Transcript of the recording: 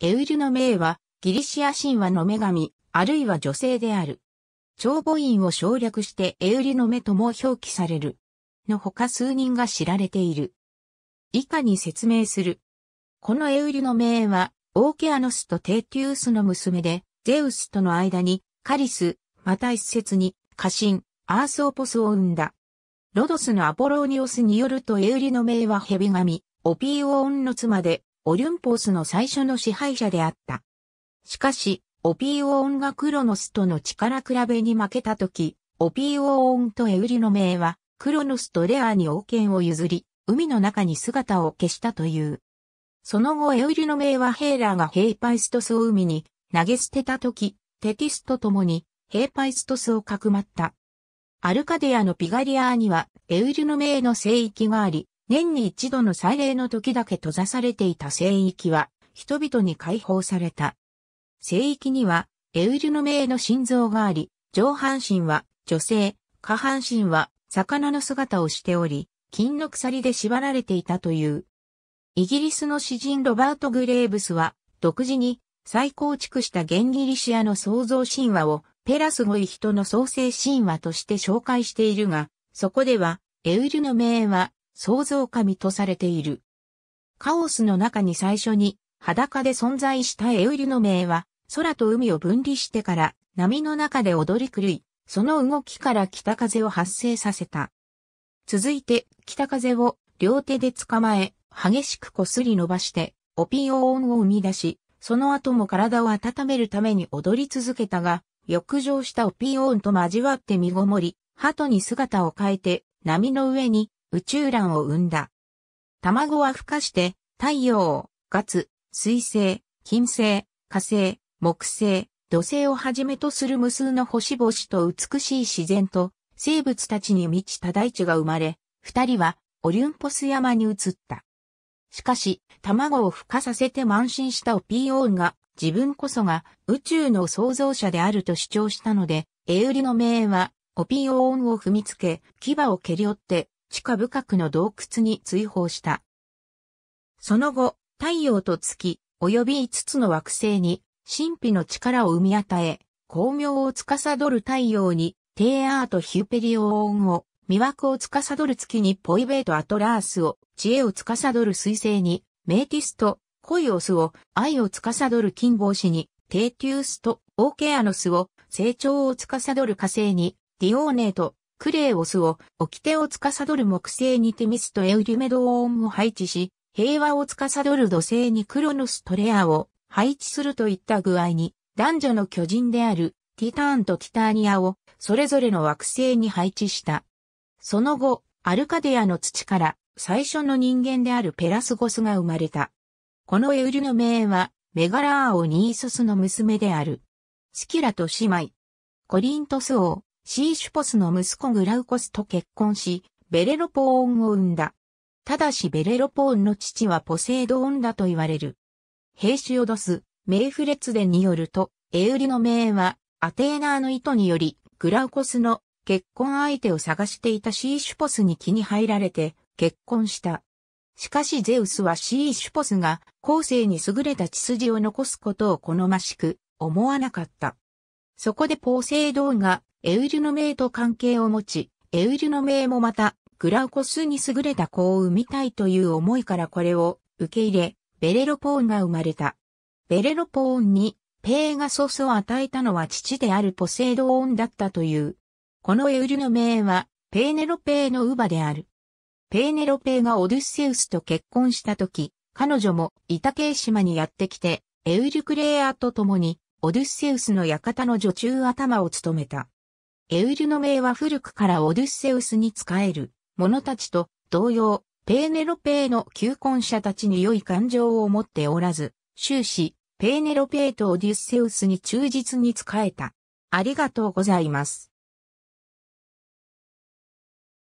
エウルの名は、ギリシア神話の女神、あるいは女性である。長母音を省略してエウリの目とも表記される。の他数人が知られている。以下に説明する。このエウリの名は、オーケアノスとテーティウスの娘で、ゼウスとの間に、カリス、また一説に、家臣、アースオポスを生んだ。ロドスのアポローニオスによるとエウリの名は蛇神、オピーオーンの妻で、オリュンポスの最初の支配者であった。しかし、オピーオオンがクロノスとの力比べに負けたとき、オピーオオンとエウリの名は、クロノスとレアに王権を譲り、海の中に姿を消したという。その後エウリの名はヘーラーがヘイパイストスを海に投げ捨てたとき、テティスと共にヘイパイストスをかくまった。アルカディアのピガリアーにはエウリの名の聖域があり、年に一度の祭礼の時だけ閉ざされていた聖域は、人々に解放された。聖域には、エウリュのイの心臓があり、上半身は女性、下半身は魚の姿をしており、金の鎖で縛られていたという。イギリスの詩人ロバート・グレーブスは、独自に再構築したゲンギリシアの創造神話をペラスゴイ人の創生神話として紹介しているが、そこでは、エウルの名は創造神とされている。カオスの中に最初に裸で存在したエウリの名は、空と海を分離してから波の中で踊り狂い、その動きから北風を発生させた。続いて北風を両手で捕まえ、激しくこすり伸ばして、オピオオンを生み出し、その後も体を温めるために踊り続けたが、浴場したオピオーンと交わって身ごもり、鳩に姿を変えて、波の上に宇宙卵を産んだ。卵は孵化して、太陽、ガツ、水星、金星、火星、木星、土星をはじめとする無数の星々と美しい自然と生物たちに満ちた大地が生まれ、二人はオリュンポス山に移った。しかし、卵を孵化させて満身したオピーオーンが自分こそが宇宙の創造者であると主張したので、エウリの命はオピーオーンを踏みつけ、牙を蹴り寄って地下深くの洞窟に追放した。その後、太陽と月、及び5つの惑星に、神秘の力を生み与え、光明を司る太陽に、テーアート・ヒュペリオーンを、魅惑を司る月にポイベート・アトラースを、知恵を司る水星に、メーティスト、イオスを、愛を司る金帽子に、テーテュースと、オーケアノスを、成長を司る火星に、ディオーネート、クレーオスを、掟を司る木星にテミスとエウリメドオーンを配置し、平和を司る土星にクロノストレアを配置するといった具合に、男女の巨人であるティターンとティターニアをそれぞれの惑星に配置した。その後、アルカデアの土から最初の人間であるペラスゴスが生まれた。このエウリの名は、メガラーオニーソスの娘である。スキラと姉妹。コリントス王、シーシュポスの息子グラウコスと結婚し、ベレロポーンを産んだ。ただしベレロポーンの父はポセイドーンだと言われる。兵士をオドス、メイフレツデによると、エウリの命は、アテーナーの意図により、グラウコスの結婚相手を探していたシーシュポスに気に入られて、結婚した。しかしゼウスはシーシュポスが後世に優れた血筋を残すことを好ましく思わなかった。そこでポーセイドーンがエウリュノメイと関係を持ち、エウリュノメイもまた、グラウコスに優れた子を産みたいという思いからこれを受け入れ、ベレロポーンが生まれた。ベレロポーンにペーガソスを与えたのは父であるポセイドオンだったという。このエウリの名はペーネロペーの乳母である。ペーネロペーがオデュッセウスと結婚した時、彼女もイタケイ島にやってきて、エウリュクレアと共にオデュッセウスの館の女中頭を務めた。エウルの名は古くからオデュッセウスに仕える者たちと同様、ペーネロペーの求婚者たちに良い感情を持っておらず、終始、ペーネロペーとオデュッセウスに忠実に仕えた。ありがとうございます。